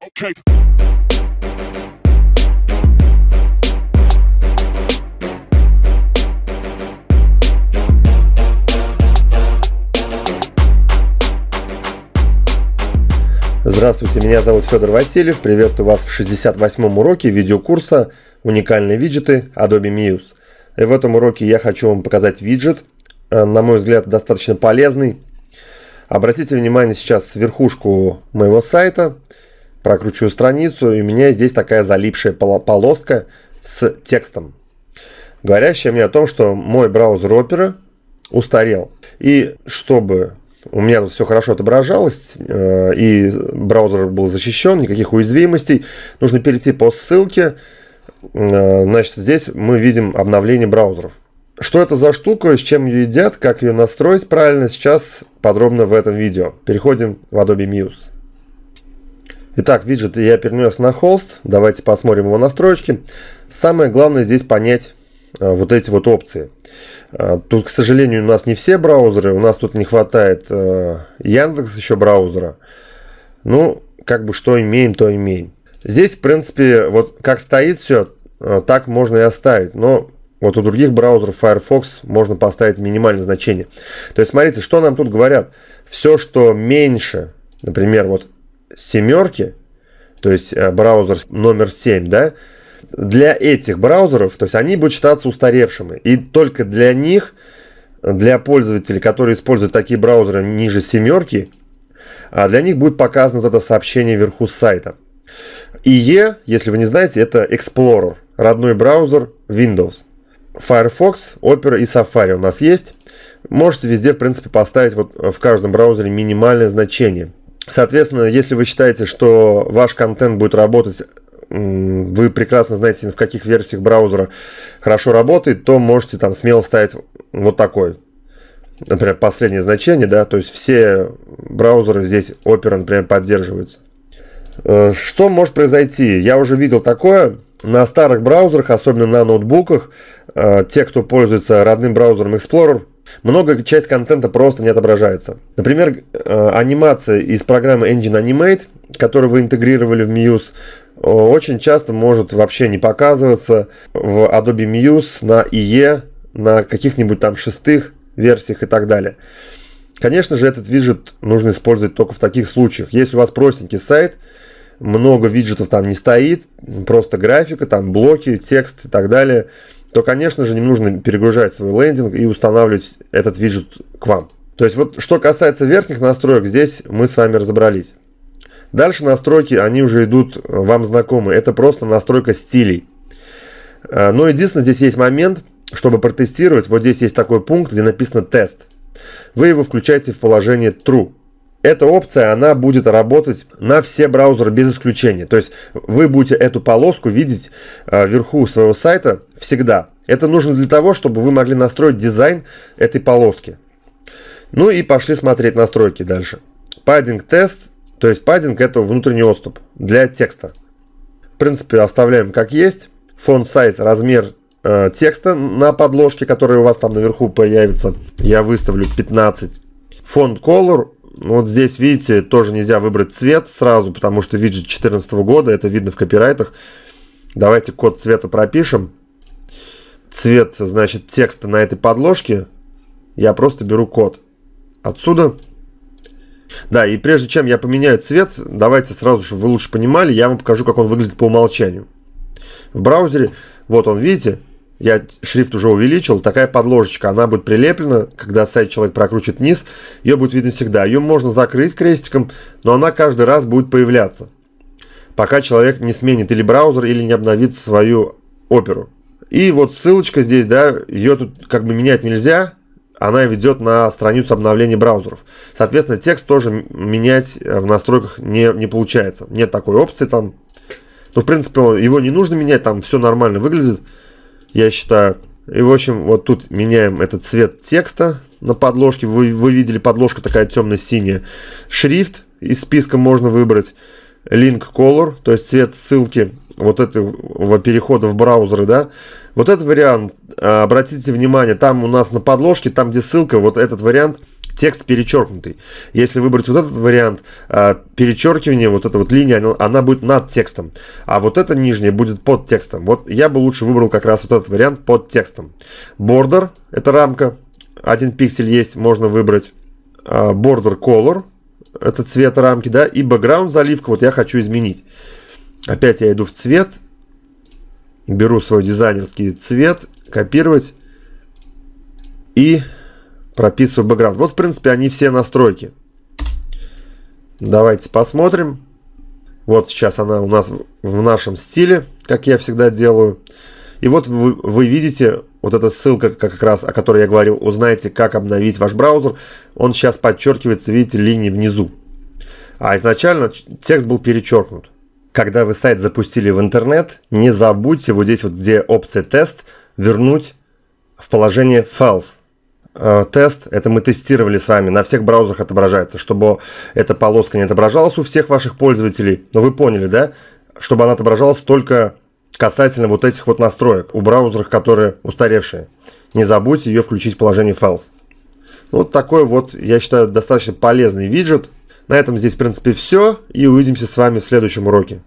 Okay. Здравствуйте, меня зовут Федор Васильев. Приветствую вас в 68-м уроке видеокурса «Уникальные виджеты Adobe Muse». И в этом уроке я хочу вам показать виджет, э, на мой взгляд, достаточно полезный. Обратите внимание сейчас верхушку моего сайта – прокручиваю страницу, и у меня здесь такая залипшая полоска с текстом, говорящая мне о том, что мой браузер Opera устарел. И чтобы у меня тут все хорошо отображалось, э, и браузер был защищен, никаких уязвимостей, нужно перейти по ссылке. Э, значит, здесь мы видим обновление браузеров. Что это за штука, с чем ее едят, как ее настроить правильно, сейчас подробно в этом видео. Переходим в Adobe Muse. Итак, виджет я перенес на холст. Давайте посмотрим его настройки. Самое главное здесь понять э, вот эти вот опции. Э, тут, к сожалению, у нас не все браузеры. У нас тут не хватает э, Яндекс еще браузера. Ну, как бы что имеем, то имеем. Здесь, в принципе, вот как стоит все, так можно и оставить. Но вот у других браузеров Firefox можно поставить минимальное значение. То есть, смотрите, что нам тут говорят. Все, что меньше, например, вот семерки, то есть э, браузер номер 7, да, для этих браузеров, то есть они будут считаться устаревшими. И только для них, для пользователей, которые используют такие браузеры ниже семерки, а для них будет показано вот это сообщение вверху сайта. IE, если вы не знаете, это Explorer, родной браузер Windows. Firefox, Opera и Safari у нас есть. Можете везде, в принципе, поставить вот э, в каждом браузере минимальное значение. Соответственно, если вы считаете, что ваш контент будет работать вы прекрасно знаете, в каких версиях браузера хорошо работает, то можете там смело ставить вот такой. Например, последнее значение, да, то есть все браузеры здесь Opera, например, поддерживаются. Э, что может произойти? Я уже видел такое. На старых браузерах, особенно на ноутбуках, э, те, кто пользуется родным браузером Explorer, много часть контента просто не отображается. Например, э, анимация из программы Engine Animate, которую вы интегрировали в Muse, э, очень часто может вообще не показываться в Adobe Muse на IE, на каких-нибудь там шестых версиях и так далее. Конечно же, этот виджет нужно использовать только в таких случаях. Если у вас простенький сайт, много виджетов там не стоит, просто графика, там блоки, текст и так далее – то, конечно же, не нужно перегружать свой лендинг и устанавливать этот виджет к вам. То есть вот что касается верхних настроек, здесь мы с вами разобрались. Дальше настройки, они уже идут э, вам знакомы. Это просто настройка стилей. Э, Но ну, единственное, здесь есть момент, чтобы протестировать. Вот здесь есть такой пункт, где написано «тест». Вы его включаете в положение «true». Эта опция, она будет работать на все браузеры без исключения. То есть вы будете эту полоску видеть э, вверху своего сайта всегда. Это нужно для того, чтобы вы могли настроить дизайн этой полоски. Ну и пошли смотреть настройки дальше. Паддинг тест, то есть паддинг это внутренний отступ для текста. В принципе, оставляем как есть. Фон сайз, размер э, текста на подложке, который у вас там наверху появится, я выставлю 15. Фон color ну, вот здесь, видите, тоже нельзя выбрать цвет сразу, потому что виджет 2014 года, это видно в копирайтах. Давайте код цвета пропишем. Цвет, значит, текста на этой подложке. Я просто беру код отсюда. Да, и прежде чем я поменяю цвет, давайте сразу, чтобы вы лучше понимали, я вам покажу, как он выглядит по умолчанию. В браузере, вот он, видите, я шрифт уже увеличил, такая подложечка, она будет прилеплена, когда сайт человек прокручит вниз, ее будет видно всегда. Ее можно закрыть крестиком, но она каждый раз будет появляться, пока человек не сменит или браузер, или не обновит свою оперу. И вот ссылочка здесь, да, ее тут как бы менять нельзя, она ведет на страницу обновления браузеров. Соответственно, текст тоже менять в настройках не, не получается. Нет такой опции там. Но ну, в принципе, его не нужно менять, там все нормально выглядит я считаю. И, в общем, вот тут меняем этот цвет текста на подложке. Вы, вы видели, подложка такая темно-синяя. Шрифт из списка можно выбрать. Link Color, то есть цвет ссылки вот этого перехода в браузеры, да. Вот этот вариант, а, обратите внимание, там у нас на подложке, там где ссылка, вот этот вариант текст перечеркнутый. Если выбрать вот этот вариант, а, перечеркивание, вот эта вот линия, она, будет над текстом, а вот эта нижняя будет под текстом. Вот я бы лучше выбрал как раз вот этот вариант под текстом. Border – это рамка, один пиксель есть, можно выбрать. Border а, Color – это цвет рамки, да, и Background заливка, вот я хочу изменить. Опять я иду в цвет, беру свой дизайнерский цвет, копировать и прописываю бэкграунд. Вот, в принципе, они все настройки. Давайте посмотрим. Вот сейчас она у нас в нашем стиле, как я всегда делаю. И вот вы, вы видите вот эта ссылка, как раз о которой я говорил, узнаете, как обновить ваш браузер. Он сейчас подчеркивается, видите, линии внизу. А изначально текст был перечеркнут. Когда вы сайт запустили в интернет, не забудьте вот здесь вот, где опция тест, вернуть в положение False. Э, тест, это мы тестировали с вами, на всех браузерах отображается, чтобы эта полоска не отображалась у всех ваших пользователей, но вы поняли, да, чтобы она отображалась только касательно вот этих вот настроек у браузеров, которые устаревшие. Не забудьте ее включить в положение Files. Ну, вот такой вот, я считаю, достаточно полезный виджет. На этом здесь, в принципе, все, и увидимся с вами в следующем уроке.